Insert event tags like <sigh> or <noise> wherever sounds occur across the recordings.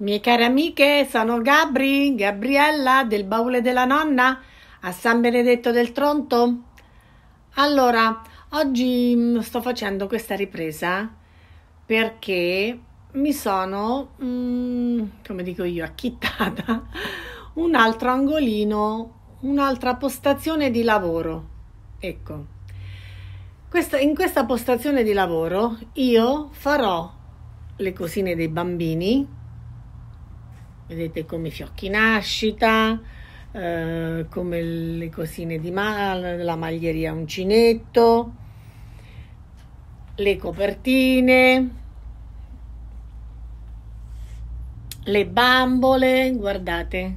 Mie care amiche, sono Gabri, Gabriella del baule della nonna a San Benedetto del Tronto. Allora, oggi mm, sto facendo questa ripresa perché mi sono, mm, come dico io, acchittata <laughs> un altro angolino, un'altra postazione di lavoro. Ecco, in questa postazione di lavoro io farò le cosine dei bambini vedete come i fiocchi nascita, eh, come le cosine di mano, la maglieria uncinetto, le copertine, le bambole, guardate.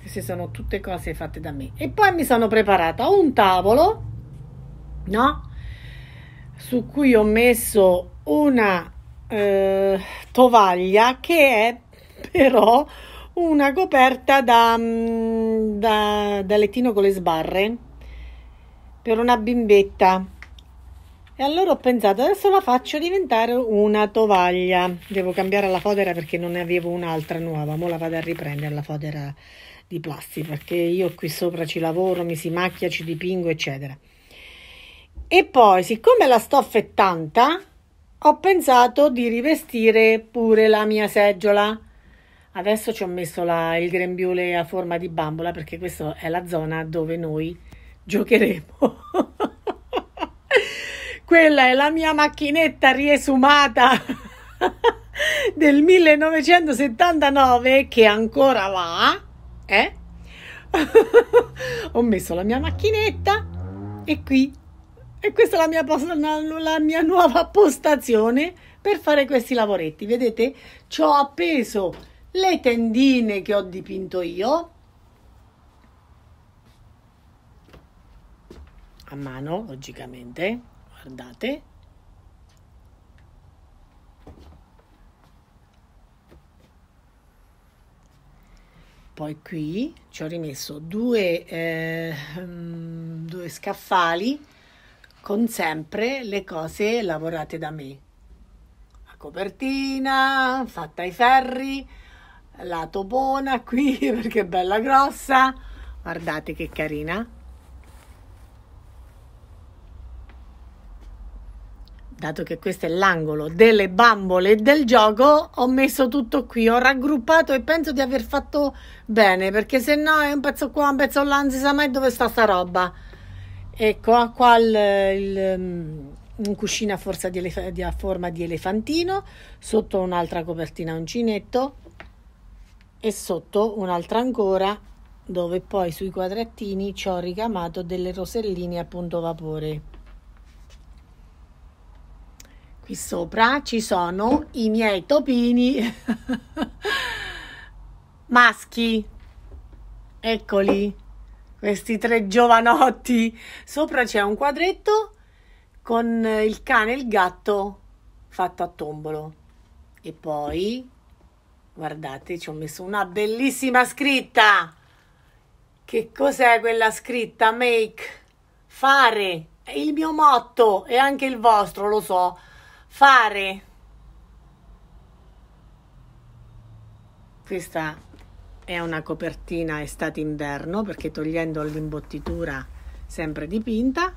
Queste sono tutte cose fatte da me. E poi mi sono preparata un tavolo, no? su cui ho messo una eh, tovaglia che è però una coperta da, mm, da, da lettino con le sbarre per una bimbetta e allora ho pensato adesso la faccio diventare una tovaglia devo cambiare la fodera perché non ne avevo un'altra nuova ma la vado a riprendere la fodera di plastica perché io qui sopra ci lavoro mi si macchia ci dipingo eccetera e poi, siccome la stoffa è tanta, ho pensato di rivestire pure la mia seggiola. Adesso ci ho messo la, il grembiule a forma di bambola perché questa è la zona dove noi giocheremo. <laughs> Quella è la mia macchinetta riesumata <laughs> del 1979 che ancora va. Eh? <laughs> ho messo la mia macchinetta e qui e questa è la mia, posta, la mia, nuova postazione per fare questi lavoretti vedete ci ho appeso le tendine che ho dipinto io a mano logicamente guardate poi qui ci ho rimesso due, eh, mm, due scaffali con sempre le cose lavorate da me. La copertina fatta ai ferri, la topona qui <laughs> perché è bella grossa. Guardate che carina. Dato che questo è l'angolo delle bambole e del gioco, ho messo tutto qui, ho raggruppato e penso di aver fatto bene, perché se no è un pezzo qua, un pezzo là, non si sa mai dove sta sta roba. Ecco, a qua un eh, mm, cuscino a, di elef- di a forma di elefantino, sotto un'altra copertina uncinetto e sotto un'altra ancora dove poi sui quadrettini ci ho ricamato delle roselline a punto vapore. Qui sopra ci sono i miei topini <laughs> maschi, eccoli questi tre giovanotti. Sopra c'è un quadretto con il cane e il gatto fatto a tombolo. E poi, guardate, ci ho messo una bellissima scritta. Che cos'è quella scritta? Make, fare, è il mio motto e anche il vostro, lo so. Fare. Questa è una copertina estate-inverno perché togliendo l'imbottitura sempre dipinta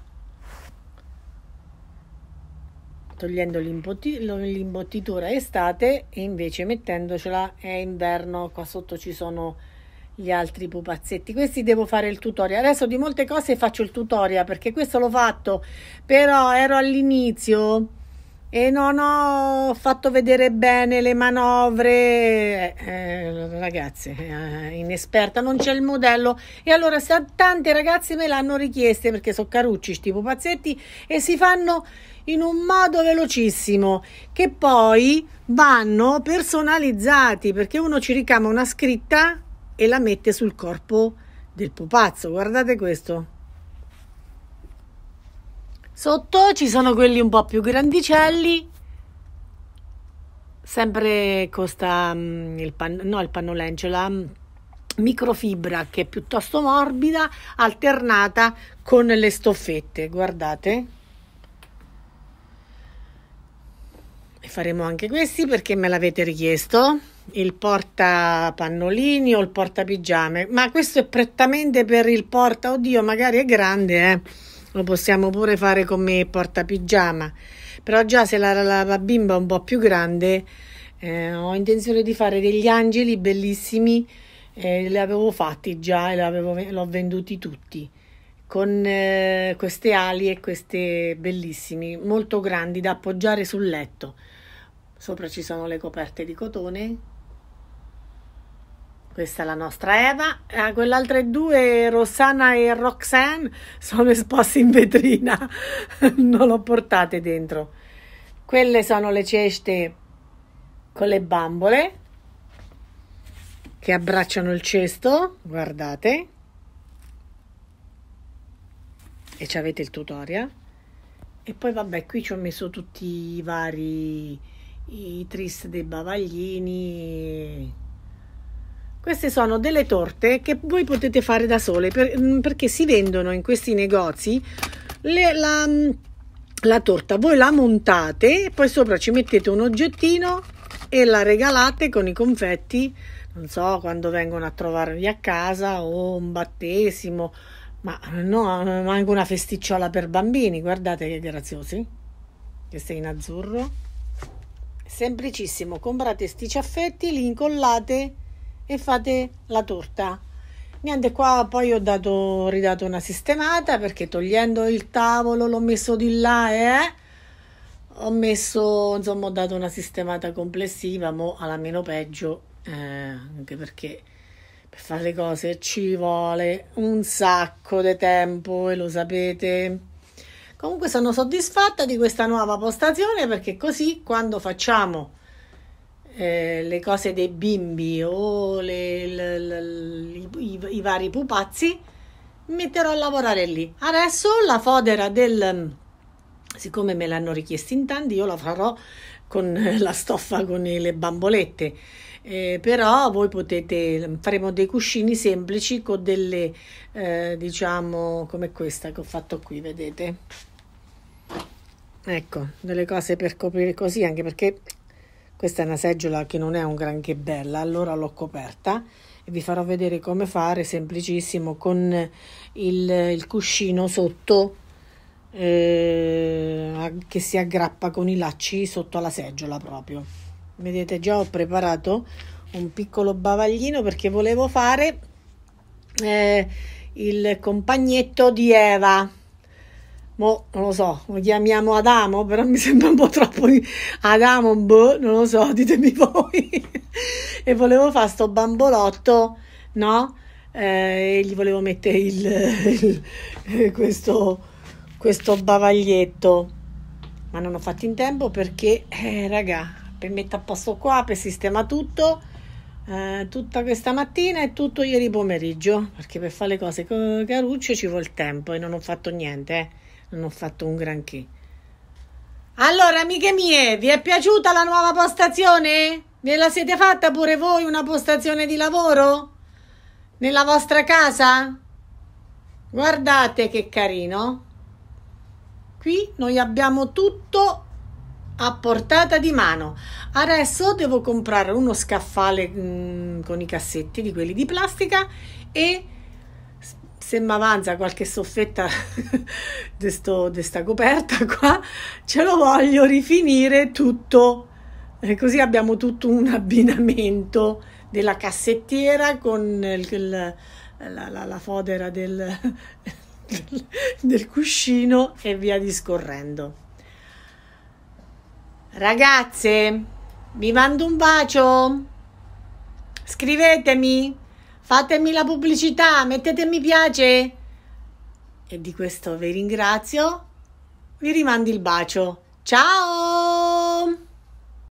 togliendo l'imbottitura estate e invece mettendocela è inverno qua sotto ci sono gli altri pupazzetti questi devo fare il tutorial adesso di molte cose faccio il tutorial perché questo l'ho fatto però ero all'inizio e non ho fatto vedere bene le manovre, eh, eh, ragazzi, eh, inesperta, non c'è il modello. E allora tante ragazze me l'hanno richieste perché sono carucci, tipo pazzetti, e si fanno in un modo velocissimo che poi vanno personalizzati perché uno ci ricama una scritta e la mette sul corpo del pupazzo. Guardate questo. Sotto ci sono quelli un po' più grandicelli, sempre costa um, mm, il, pan- no, il pannolencio, la mm, microfibra che è piuttosto morbida, alternata con le stoffette. Guardate. E faremo anche questi perché me l'avete richiesto. Il porta pannolini o il porta pigiame, ma questo è prettamente per il porta. Oddio, magari è grande, eh lo possiamo pure fare come porta pigiama. Però già se la, la, la bimba è un po' più grande, eh, ho intenzione di fare degli angeli bellissimi. Eh, li avevo fatti già e avevo, ho venduti tutti con eh, queste ali e queste bellissimi molto grandi da appoggiare sul letto. Sopra ci sono le coperte di cotone questa è la nostra Eva. Ah, eh, quelle altre due, Rossana e Roxanne, sono esposte in vetrina. <laughs> non l'ho portate dentro. Quelle sono le ceste con le bambole che abbracciano il cesto. Guardate. E ci avete il tutorial. E poi vabbè, qui ci ho messo tutti i vari i trist dei bavaglini queste sono delle torte che voi potete fare da sole per, mm, perché si vendono in questi negozi le, la, mm, la torta. Voi la montate, poi sopra ci mettete un oggettino e la regalate con i confetti, non so, quando vengono a trovarvi a casa o un battesimo, ma no, anche una festicciola per bambini, guardate che graziosi. Questo è in azzurro. Semplicissimo, comprate sti ciaffetti, li incollate e fate la torta. Niente, qua poi ho dato, ridato una sistemata perché togliendo il tavolo l'ho messo di là e eh, ho messo, insomma, ho dato una sistemata complessiva, ma alla meno peggio, eh, anche perché per fare le cose ci vuole un sacco di tempo e lo sapete. Comunque sono soddisfatta di questa nuova postazione perché così quando facciamo eh, le cose dei bimbi o le, le, le, i, i, i, vari pupazzi, metterò a lavorare lì. Adesso la fodera del... siccome me l'hanno richiesto in tanti, io la farò con <laughs> la stoffa con le bambolette. Eh, però voi potete faremo dei cuscini semplici con delle eh, diciamo come questa che ho fatto qui vedete ecco delle cose per coprire così anche perché questa è una seggiola che non è un granché bella, allora l'ho coperta e vi farò vedere come fare, semplicissimo, con il, il cuscino sotto eh, che si aggrappa con i lacci sotto alla seggiola proprio. Vedete, già ho preparato un piccolo bavaglino perché volevo fare eh, il compagnetto di Eva Mo, non lo so, lo chiamiamo Adamo, però mi sembra un po' troppo di Adamo, boh, non lo so, ditemi <laughs> voi. e volevo fare sto bambolotto, no? Eh, e gli volevo mettere il, il eh, questo, questo bavaglietto. Ma non ho fatto in tempo perché, eh, raga, per mettere a posto qua, per sistemare tutto, eh, tutta questa mattina e tutto ieri pomeriggio, perché per fare le cose con Caruccio ci vuole tempo e non ho fatto niente, eh non ho fatto un granché. Allora, amiche mie, vi è piaciuta la nuova postazione? Ve la siete fatta pure voi una postazione di lavoro? Nella vostra casa? Guardate che carino. Qui noi abbiamo tutto a portata di mano. Adesso devo comprare uno scaffale mh, mm, con i cassetti di quelli di plastica e se mi avanza qualche soffetta <laughs> di questa coperta qua, ce lo voglio rifinire tutto. E eh, così abbiamo tutto un <laughs> abbinamento della cassettiera con il, il, la, la, la, fodera del, <laughs> del cuscino e via discorrendo. Ragazze, vi mando un bacio. Scrivetemi fatemi la pubblicità, mettete mi piace. E di questo vi ringrazio. Vi rimando il bacio. Ciao!